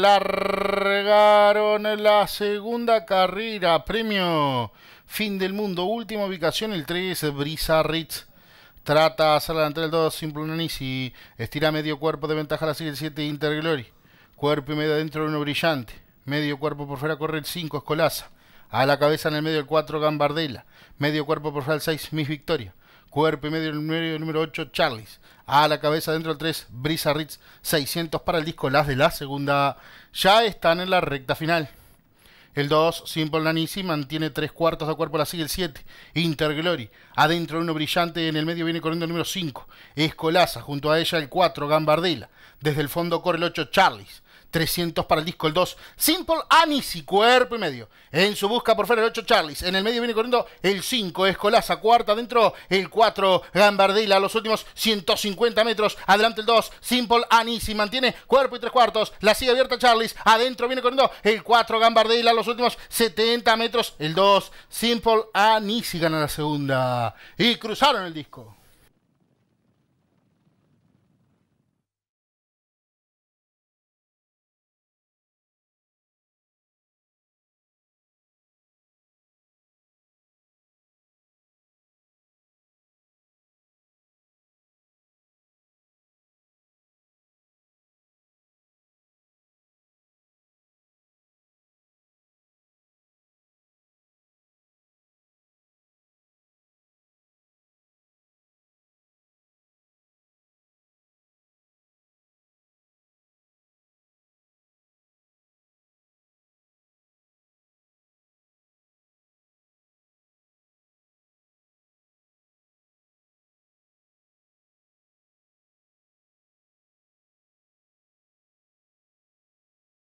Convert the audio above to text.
Largaron la segunda carrera. Premio Fin del Mundo. Última ubicación, el 3, Brisa Ritz. Trata hacer la el 2, Y Estira medio cuerpo de ventaja, la sigue el 7, Interglory. Cuerpo y medio adentro, uno brillante. Medio cuerpo por fuera corre el 5, Escolaza. A la cabeza en el medio el 4, Gambardella. Medio cuerpo por fuera el 6, Miss Victoria cuerpo y medio el número 8, Charlies. A la cabeza dentro del 3, Brisa Ritz 600 para el disco Las de la segunda. Ya están en la recta final. El 2, Simple Nanisi, mantiene 3 cuartos de cuerpo, la sigue el 7, Interglory. Adentro uno brillante, en el medio viene corriendo el número 5, Escolaza, junto a ella el 4, Gambardella. Desde el fondo corre el 8, Charlies. 300 para el disco el 2. Simple Anis y cuerpo y medio. En su busca por fuera el 8 Charlies. En el medio viene corriendo el 5 Escolaza. Cuarta dentro el 4 Gambardella. Los últimos 150 metros. Adelante el 2 Simple Anis y mantiene cuerpo y tres cuartos. La sigue abierta Charlies. Adentro viene corriendo el 4 Gambardella. Los últimos 70 metros. El 2 Simple Anis gana la segunda. Y cruzaron el disco.